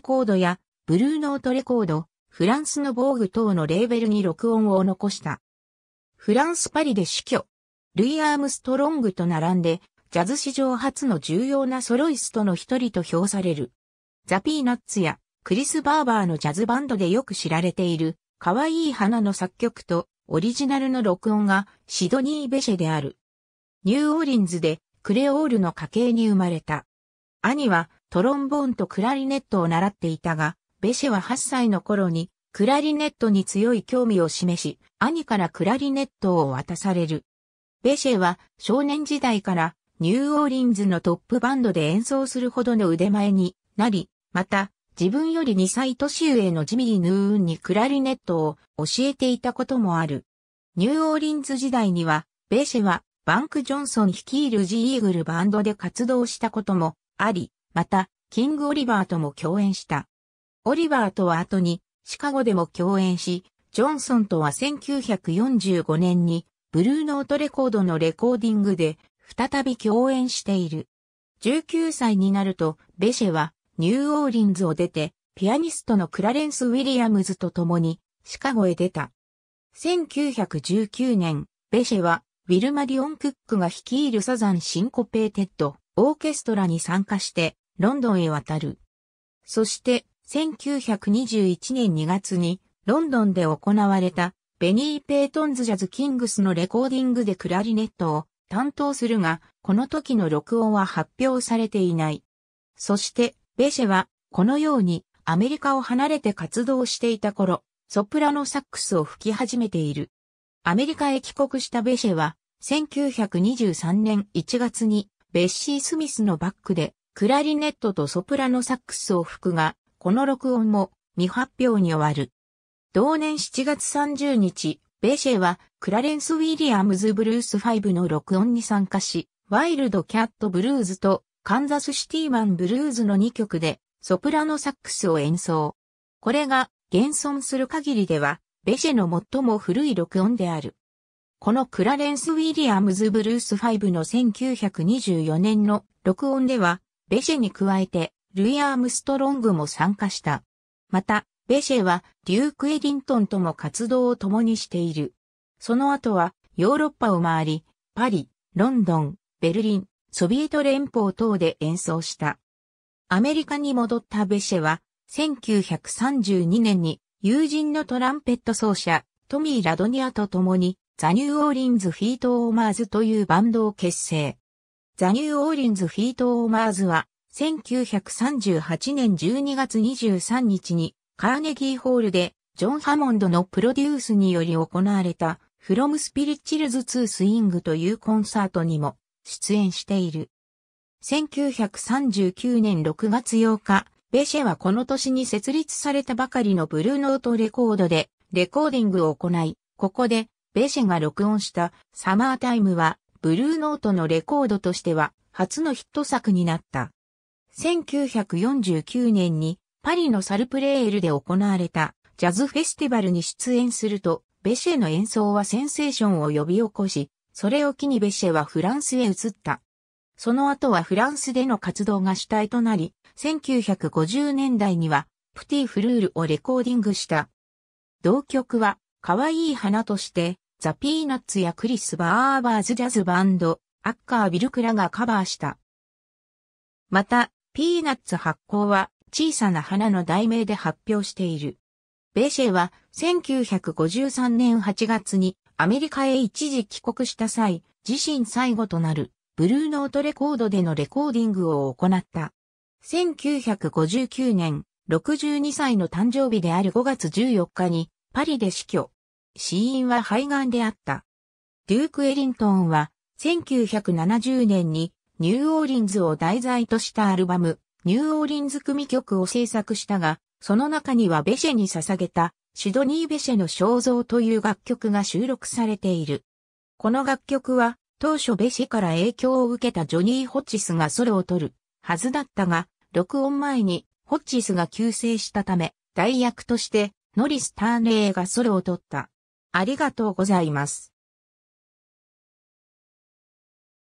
コードやブルーノートレコード、フランスの防具等のレーベルに録音を残した。フランス・パリで死去。ルイ・アームストロングと並んで、ジャズ史上初の重要なソロイストの一人と評される。ザ・ピーナッツやクリス・バーバーのジャズバンドでよく知られている、可愛い花の作曲とオリジナルの録音がシドニー・ベシェである。ニューオーリンズでクレオールの家系に生まれた。兄はトロンボーンとクラリネットを習っていたが、ベシェは8歳の頃にクラリネットに強い興味を示し、兄からクラリネットを渡される。ベシェは少年時代からニューオーリンズのトップバンドで演奏するほどの腕前になり、また自分より2歳年上のジミー・ヌーンにクラリネットを教えていたこともある。ニューオーリンズ時代には、ベシェはバンク・ジョンソン率いるジーイーグルバンドで活動したこともあり、また、キング・オリバーとも共演した。オリバーとは後に、シカゴでも共演し、ジョンソンとは1945年に、ブルーノートレコードのレコーディングで、再び共演している。19歳になると、ベシェは、ニューオーリンズを出て、ピアニストのクラレンス・ウィリアムズと共に、シカゴへ出た。1919年、ベシェは、ウィルマディオン・クックが率いるサザン・シンコペーテッド・オーケストラに参加して、ロンドンへ渡る。そして、1921年2月に、ロンドンで行われた、ベニー・ペイトンズ・ジャズ・キングスのレコーディングでクラリネットを担当するが、この時の録音は発表されていない。そして、ベシェは、このように、アメリカを離れて活動していた頃、ソプラノサックスを吹き始めている。アメリカへ帰国したベシェは、1923年1月に、ベッシー・スミスのバックで、クラリネットとソプラノサックスを吹くが、この録音も未発表に終わる。同年7月30日、ベシェはクラレンス・ウィリアムズ・ブルース5の録音に参加し、ワイルド・キャット・ブルーズとカンザス・シティマン・ブルーズの2曲でソプラノサックスを演奏。これが現存する限りでは、ベシェの最も古い録音である。このクラレンス・ウィリアムズ・ブルース5の1924年の録音では、ベシェに加えて、ルイ・アームストロングも参加した。また、ベシェは、デューク・エディントンとも活動を共にしている。その後は、ヨーロッパを回り、パリ、ロンドン、ベルリン、ソビエト連邦等で演奏した。アメリカに戻ったベシェは、1932年に友人のトランペット奏者、トミー・ラドニアと共に、ザ・ニューオーリンズ・フィート・オーマーズというバンドを結成。ザ・ニューオーリンズ・フィート・オーマーズは、1938年12月23日に、カーネギーホールで、ジョン・ハモンドのプロデュースにより行われた、フロムスピリチルズー・スイングというコンサートにも出演している。1939年6月8日、ベシェはこの年に設立されたばかりのブルーノートレコードでレコーディングを行い、ここでベシェが録音したサマータイムはブルーノートのレコードとしては初のヒット作になった。1949年にパリのサルプレールで行われたジャズフェスティバルに出演すると、ベシェの演奏はセンセーションを呼び起こし、それを機にベシェはフランスへ移った。その後はフランスでの活動が主体となり、1950年代にはプティフルールをレコーディングした。同曲は可愛い花としてザ・ピーナッツやクリス・バーバーズジャズバンド、アッカー・ビルクラがカバーした。また、ピーナッツ発行は小さな花の題名で発表している。ベーシェは1953年8月にアメリカへ一時帰国した際、自身最後となるブルーノートレコードでのレコーディングを行った。1959年、62歳の誕生日である5月14日にパリで死去。死因は肺がんであった。デューク・エリントンは、1970年にニューオーリンズを題材としたアルバム、ニューオーリンズ組曲を制作したが、その中にはベシェに捧げたシドニー・ベシェの肖像という楽曲が収録されている。この楽曲は当初ベシェから影響を受けたジョニー・ホッチスがソロを取るはずだったが、録音前にホッチスが急逝したため、代役としてノリス・ターネーがソロを取った。ありがとうございます。